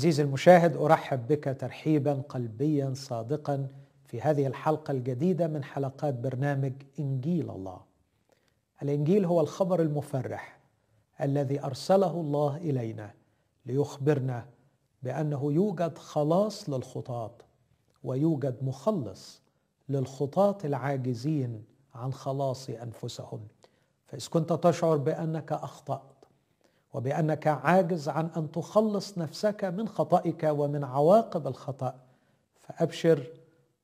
عزيزي المشاهد ارحب بك ترحيبا قلبيا صادقا في هذه الحلقه الجديده من حلقات برنامج انجيل الله. الانجيل هو الخبر المفرح الذي ارسله الله الينا ليخبرنا بانه يوجد خلاص للخطاة ويوجد مخلص للخطاة العاجزين عن خلاص انفسهم. فاذا كنت تشعر بانك اخطأت وبانك عاجز عن ان تخلص نفسك من خطئك ومن عواقب الخطا فابشر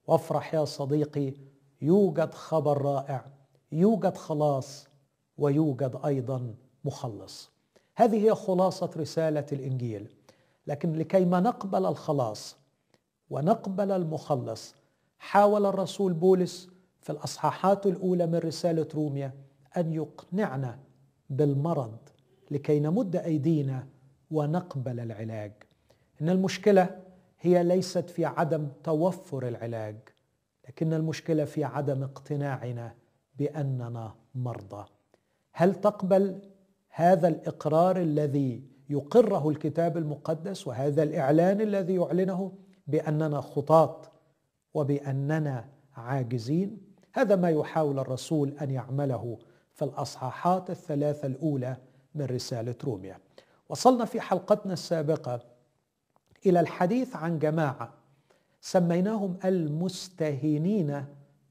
وافرح يا صديقي يوجد خبر رائع يوجد خلاص ويوجد ايضا مخلص هذه هي خلاصه رساله الانجيل لكن لكي ما نقبل الخلاص ونقبل المخلص حاول الرسول بولس في الاصحاحات الاولى من رساله روميا ان يقنعنا بالمرض لكي نمد ايدينا ونقبل العلاج ان المشكله هي ليست في عدم توفر العلاج لكن المشكله في عدم اقتناعنا باننا مرضى هل تقبل هذا الاقرار الذي يقره الكتاب المقدس وهذا الاعلان الذي يعلنه باننا خطاة وباننا عاجزين هذا ما يحاول الرسول ان يعمله في الاصحاحات الثلاثه الاولى من رسالة روميا وصلنا في حلقتنا السابقة إلى الحديث عن جماعة سميناهم المستهينين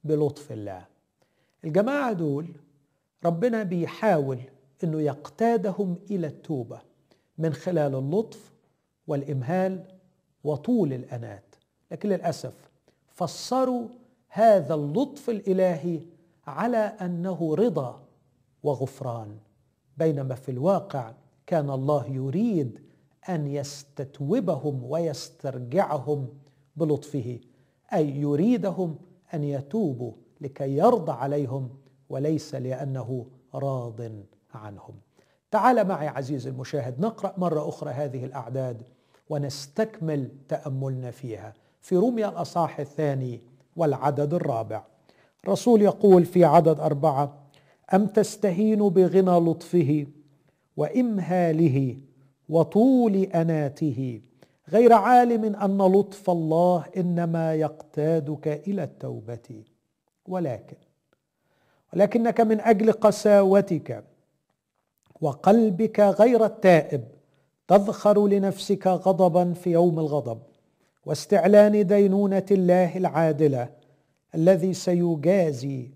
بلطف الله الجماعة دول ربنا بيحاول أنه يقتادهم إلى التوبة من خلال اللطف والإمهال وطول الأنات لكن للأسف فسروا هذا اللطف الإلهي على أنه رضا وغفران بينما في الواقع كان الله يريد ان يستتوبهم ويسترجعهم بلطفه اي يريدهم ان يتوبوا لكي يرضى عليهم وليس لانه راض عنهم تعال معي عزيزي المشاهد نقرا مره اخرى هذه الاعداد ونستكمل تاملنا فيها في روميا الاصحاح الثاني والعدد الرابع رسول يقول في عدد اربعه ام تستهين بغنى لطفه وامهاله وطول اناته غير عالم ان لطف الله انما يقتادك الى التوبه ولكن ولكنك من اجل قساوتك وقلبك غير التائب تذخر لنفسك غضبا في يوم الغضب واستعلان دينونه الله العادله الذي سيجازي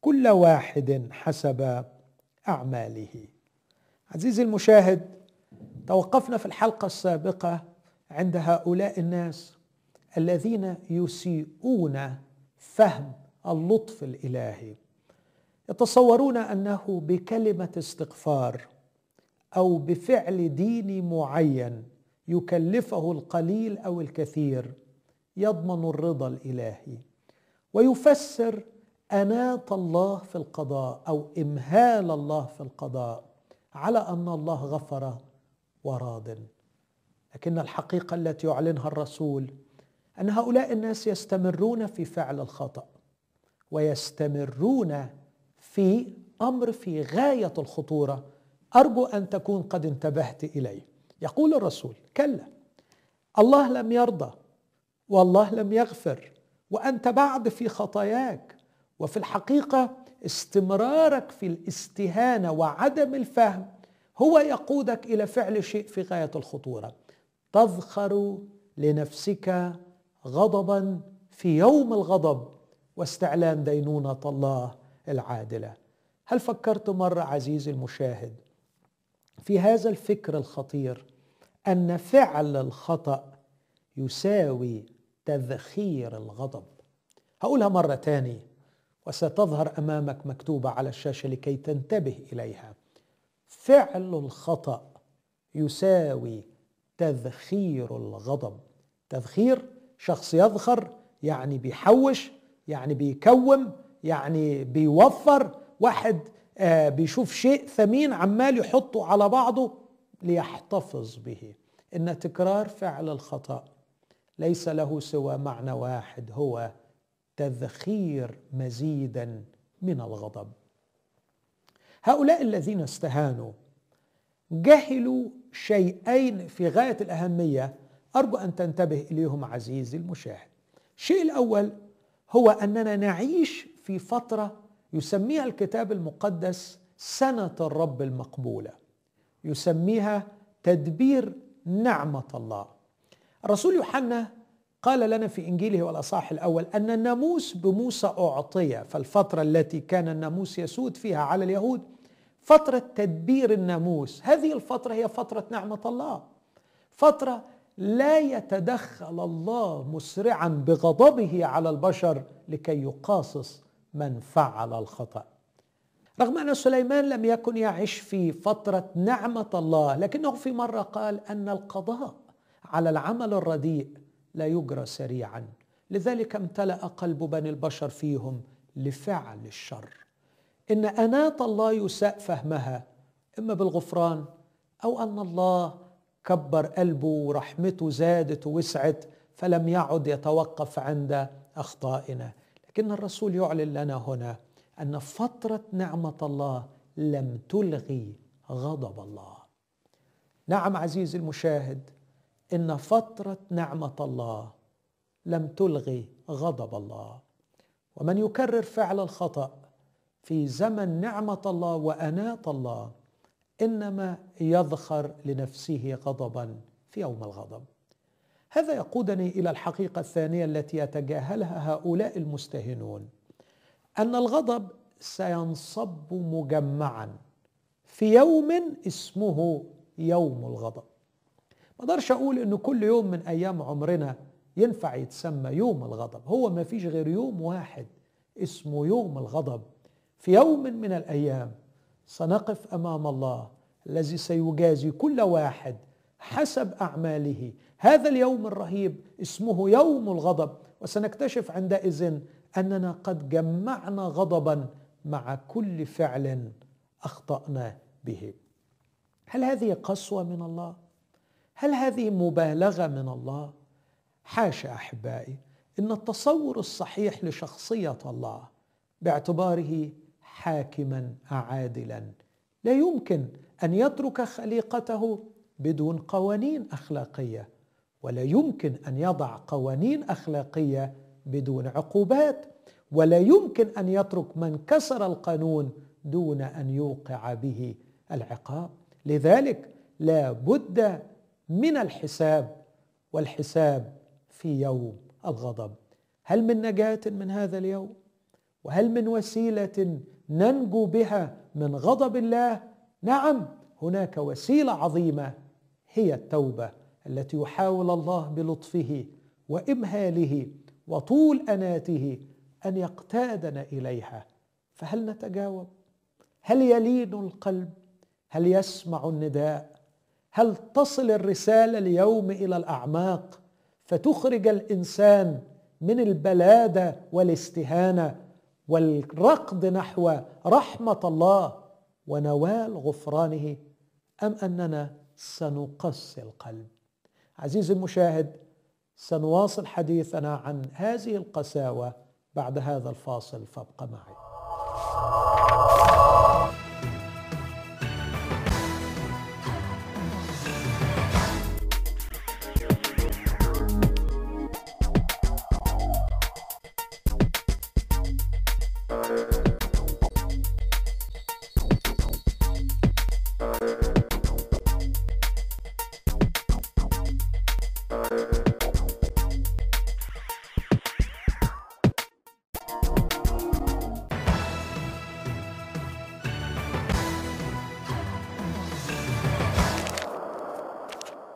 كل واحد حسب اعماله عزيزي المشاهد توقفنا في الحلقه السابقه عند هؤلاء الناس الذين يسيئون فهم اللطف الالهي يتصورون انه بكلمه استغفار او بفعل ديني معين يكلفه القليل او الكثير يضمن الرضا الالهي ويفسر أناط الله في القضاء أو إمهال الله في القضاء على أن الله غفر وراض لكن الحقيقة التي يعلنها الرسول أن هؤلاء الناس يستمرون في فعل الخطأ ويستمرون في أمر في غاية الخطورة أرجو أن تكون قد انتبهت إليه يقول الرسول كلا الله لم يرضى والله لم يغفر وأنت بعد في خطاياك وفي الحقيقه استمرارك في الاستهانه وعدم الفهم هو يقودك الى فعل شيء في غايه الخطوره تذخر لنفسك غضبا في يوم الغضب واستعلان دينونه الله العادله هل فكرت مره عزيزي المشاهد في هذا الفكر الخطير ان فعل الخطا يساوي تذخير الغضب هقولها مره ثانيه وستظهر امامك مكتوبه على الشاشه لكي تنتبه اليها فعل الخطا يساوي تذخير الغضب تذخير شخص يذخر يعني بيحوش يعني بيكوم يعني بيوفر واحد آه بيشوف شيء ثمين عمال يحطه على بعضه ليحتفظ به ان تكرار فعل الخطا ليس له سوى معنى واحد هو تذخير مزيدا من الغضب هؤلاء الذين استهانوا جهلوا شيئين في غايه الاهميه ارجو ان تنتبه اليهم عزيزي المشاهد الشيء الاول هو اننا نعيش في فتره يسميها الكتاب المقدس سنه الرب المقبوله يسميها تدبير نعمه الله الرسول يوحنا قال لنا في إنجيله والأصح الأول أن الناموس بموسى أعطي فالفترة التي كان الناموس يسود فيها على اليهود فترة تدبير الناموس هذه الفترة هي فترة نعمة الله فترة لا يتدخل الله مسرعا بغضبه على البشر لكي يقاصص من فعل الخطأ رغم أن سليمان لم يكن يعيش في فترة نعمة الله لكنه في مرة قال أن القضاء على العمل الرديء لا يجرى سريعا لذلك امتلأ قلب بني البشر فيهم لفعل الشر إن أنات الله يساء فهمها إما بالغفران أو أن الله كبر قلبه ورحمته زادت ووسعت فلم يعد يتوقف عند أخطائنا لكن الرسول يعلن لنا هنا أن فترة نعمة الله لم تلغي غضب الله نعم عزيزي المشاهد ان فتره نعمه الله لم تلغي غضب الله ومن يكرر فعل الخطا في زمن نعمه الله واناه الله انما يذخر لنفسه غضبا في يوم الغضب هذا يقودني الى الحقيقه الثانيه التي يتجاهلها هؤلاء المستهنون ان الغضب سينصب مجمعا في يوم اسمه يوم الغضب ما اقدرش اقول ان كل يوم من ايام عمرنا ينفع يتسمى يوم الغضب هو ما فيش غير يوم واحد اسمه يوم الغضب في يوم من الايام سنقف امام الله الذي سيجازي كل واحد حسب اعماله هذا اليوم الرهيب اسمه يوم الغضب وسنكتشف عندئذ اننا قد جمعنا غضبا مع كل فعل اخطانا به هل هذه قسوه من الله هل هذه مبالغه من الله حاشا احبائي ان التصور الصحيح لشخصيه الله باعتباره حاكما عادلا لا يمكن ان يترك خليقته بدون قوانين اخلاقيه ولا يمكن ان يضع قوانين اخلاقيه بدون عقوبات ولا يمكن ان يترك من كسر القانون دون ان يوقع به العقاب لذلك لا بد من الحساب والحساب في يوم الغضب هل من نجاه من هذا اليوم وهل من وسيله ننجو بها من غضب الله نعم هناك وسيله عظيمه هي التوبه التي يحاول الله بلطفه وامهاله وطول اناته ان يقتادنا اليها فهل نتجاوب هل يلين القلب هل يسمع النداء هل تصل الرساله اليوم الى الاعماق فتخرج الانسان من البلاده والاستهانه والركض نحو رحمه الله ونوال غفرانه ام اننا سنقسي القلب عزيزي المشاهد سنواصل حديثنا عن هذه القساوه بعد هذا الفاصل فابق معي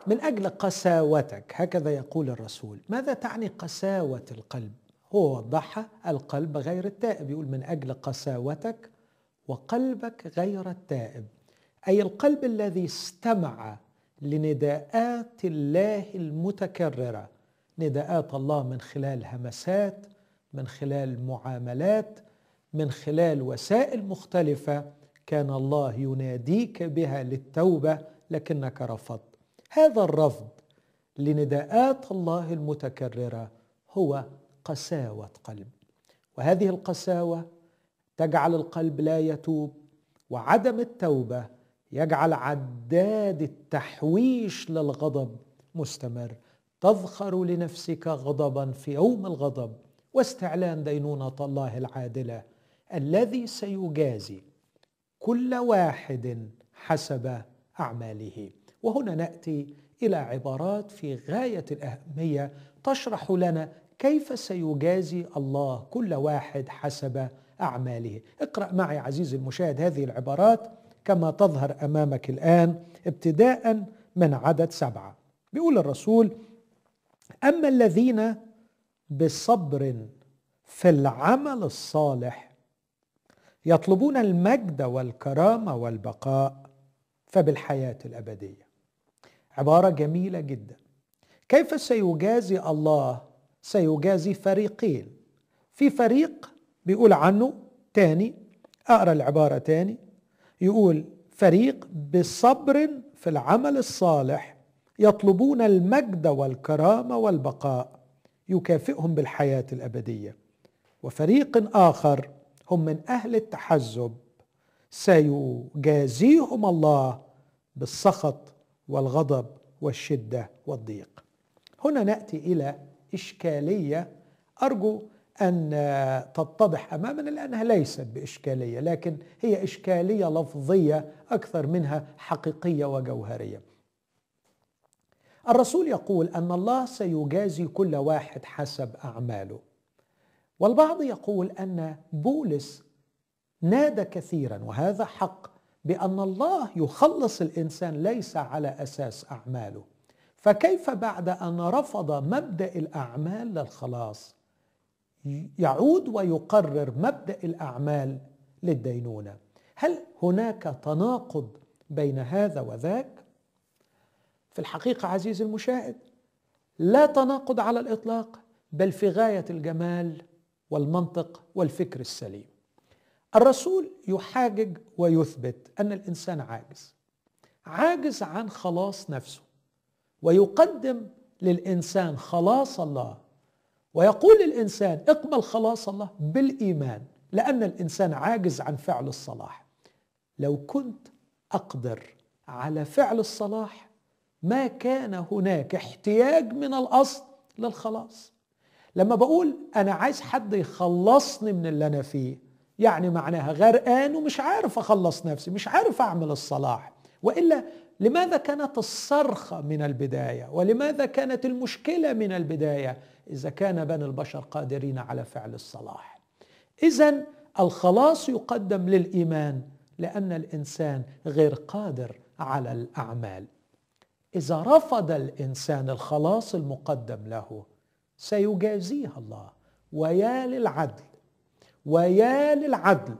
من اجل قساوتك هكذا يقول الرسول ماذا تعني قساوه القلب هو وضحها القلب غير التائب يقول من اجل قساوتك وقلبك غير التائب اي القلب الذي استمع لنداءات الله المتكرره نداءات الله من خلال همسات من خلال معاملات من خلال وسائل مختلفه كان الله يناديك بها للتوبه لكنك رفضت هذا الرفض لنداءات الله المتكرره هو قساوه قلب وهذه القساوه تجعل القلب لا يتوب وعدم التوبه يجعل عداد التحويش للغضب مستمر تذخر لنفسك غضبا في يوم الغضب واستعلان دينونه الله العادله الذي سيجازي كل واحد حسب اعماله وهنا ناتي الى عبارات في غايه الاهميه تشرح لنا كيف سيجازي الله كل واحد حسب اعماله اقرا معي عزيزي المشاهد هذه العبارات كما تظهر امامك الان ابتداء من عدد سبعه بيقول الرسول اما الذين بصبر في العمل الصالح يطلبون المجد والكرامه والبقاء فبالحياه الابديه عباره جميله جدا كيف سيجازي الله سيجازي فريقين في فريق بيقول عنه تاني اقرا العباره تاني يقول فريق بصبر في العمل الصالح يطلبون المجد والكرامه والبقاء يكافئهم بالحياه الابديه وفريق اخر هم من اهل التحزب سيجازيهم الله بالسخط والغضب والشده والضيق. هنا ناتي الى اشكاليه ارجو ان تتضح امامنا لانها ليست باشكاليه لكن هي اشكاليه لفظيه اكثر منها حقيقيه وجوهريه. الرسول يقول ان الله سيجازي كل واحد حسب اعماله. والبعض يقول ان بولس نادى كثيرا وهذا حق بان الله يخلص الانسان ليس على اساس اعماله فكيف بعد ان رفض مبدا الاعمال للخلاص يعود ويقرر مبدا الاعمال للدينونه هل هناك تناقض بين هذا وذاك في الحقيقه عزيزي المشاهد لا تناقض على الاطلاق بل في غايه الجمال والمنطق والفكر السليم الرسول يحاجج ويثبت ان الانسان عاجز عاجز عن خلاص نفسه ويقدم للانسان خلاص الله ويقول للانسان اقبل خلاص الله بالايمان لان الانسان عاجز عن فعل الصلاح لو كنت اقدر على فعل الصلاح ما كان هناك احتياج من الاصل للخلاص لما بقول انا عايز حد يخلصني من اللي انا فيه يعني معناها غرقان ومش عارف اخلص نفسي مش عارف اعمل الصلاح والا لماذا كانت الصرخه من البدايه ولماذا كانت المشكله من البدايه اذا كان بني البشر قادرين على فعل الصلاح اذا الخلاص يقدم للايمان لان الانسان غير قادر على الاعمال اذا رفض الانسان الخلاص المقدم له سيجازيه الله ويا للعدل ويا للعدل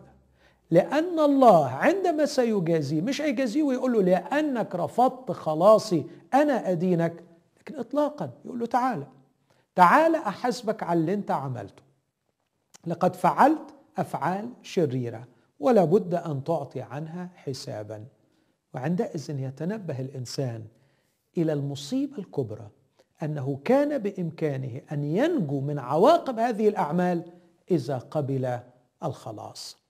لأن الله عندما سيجازيه مش هيجازيه ويقول له لأنك رفضت خلاصي أنا أدينك لكن إطلاقا يقول له تعالى تعالى أحاسبك على اللي أنت عملته لقد فعلت أفعال شريرة ولا بد أن تعطي عنها حسابا وعندئذ يتنبه الإنسان إلى المصيبة الكبرى أنه كان بإمكانه أن ينجو من عواقب هذه الأعمال اذا قبل الخلاص